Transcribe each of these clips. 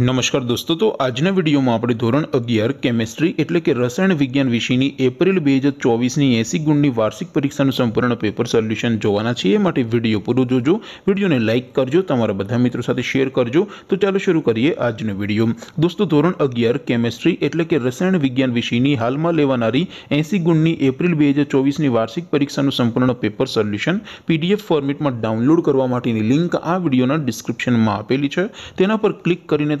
નમસ્કાર દોસ્તો તો આજના વિડીયોમાં આપણે ધોરણ અગિયાર કેમેસ્ટ્રી એટલે કે રસાયણ વિજ્ઞાન વિષયની એપ્રિલ બે હજાર ચોવીસની એસી ગુણની વાર્ષિક પરીક્ષાનું સંપૂર્ણ પેપર સોલ્યુશન જોવાના છીએ માટે વિડીયો પૂરો જોજો વિડીયોને લાઇક કરજો તમારા બધા મિત્રો સાથે શેર કરજો તો ચાલો શરૂ કરીએ આજનો વિડીયો દોસ્તો ધોરણ અગિયાર કેમેસ્ટ્રી એટલે કે રસાયણ વિજ્ઞાન વિષયની હાલમાં લેવાનારી એસી ગુણની એપ્રિલ બે હજાર ચોવીસની વાર્ષિક પરીક્ષાનું સંપૂર્ણ પેપર સોલ્યુશન પીડીએફ ફોર્મેટમાં ડાઉનલોડ કરવા માટેની લિંક આ વિડીયોના ડિસ્ક્રિપ્શનમાં આપેલી છે તેના પર ક્લિક કરીને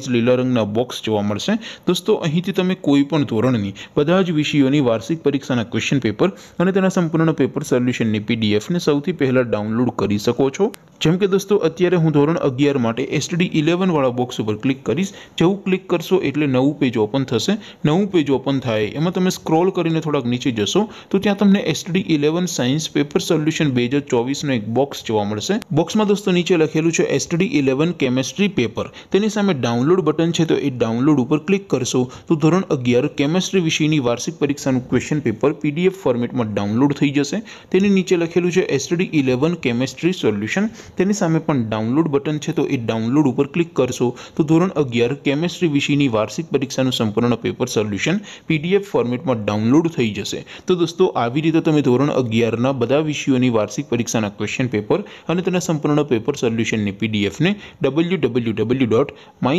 વાઇઝ લીલા રંગના બોક્સ જોવા મળશે દોસ્તો અહીંથી તમે કોઈ પણ ધોરણની બધા જ વિષયોની વાર્ષિક પરીક્ષાના ક્વેશ્ચન પેપર અને તેના સંપૂર્ણ પેપર સોલ્યુશનની પીડીએફને સૌથી પહેલાં ડાઉનલોડ કરી શકો છો જેમ કે દોસ્તો અત્યારે હું ધોરણ અગિયાર માટે એસટીડી ઇલેવનવાળા બોક્સ ઉપર ક્લિક કરીશ જેવું ક્લિક કરશો એટલે નવું પેજ ઓપન થશે નવું પેજ ઓપન થાય એમાં તમે સ્ક્રોલ કરીને થોડાક નીચે જશો તો ત્યાં તમને STD eleven science paper solution બે હજાર ચોવીસનો એક બોક્સ જોવા મળશે બોક્સમાં દોસ્તો નીચે લખેલું છે એસટીડી ઇલેવન કેમેસ્ટ્રી પેપર તેની સામે ડાઉનલોડ ડાઉનલોડ બટન છે તો ઈ ડાઉનલોડ ઉપર ક્લિક કરશો તો ધોરણ 11 કેમેસ્ટ્રી વિષયની વાર્ષિક પરીક્ષાનું ક્વેશ્ચન પેપર પીડીએફ ફોર્મેટમાં ડાઉનલોડ થઈ જશે તેની નીચે લખેલું છે STD 11 કેમેસ્ટ્રી સોલ્યુશન તેની સામે પણ ડાઉનલોડ બટન છે તો ઈ ડાઉનલોડ ઉપર ક્લિક કરશો તો ધોરણ 11 કેમેસ્ટ્રી વિષયની વાર્ષિક પરીક્ષાનું સંપૂર્ણ પેપર સોલ્યુશન પીડીએફ ફોર્મેટમાં ડાઉનલોડ થઈ જશે તો દોસ્તો આવી રીતે તમે ધોરણ 11 ના બધા વિષયોની વાર્ષિક પરીક્ષાના ક્વેશ્ચન પેપર અને તેના સંપૂર્ણના પેપર સોલ્યુશન ને પીડીએફ ને www.my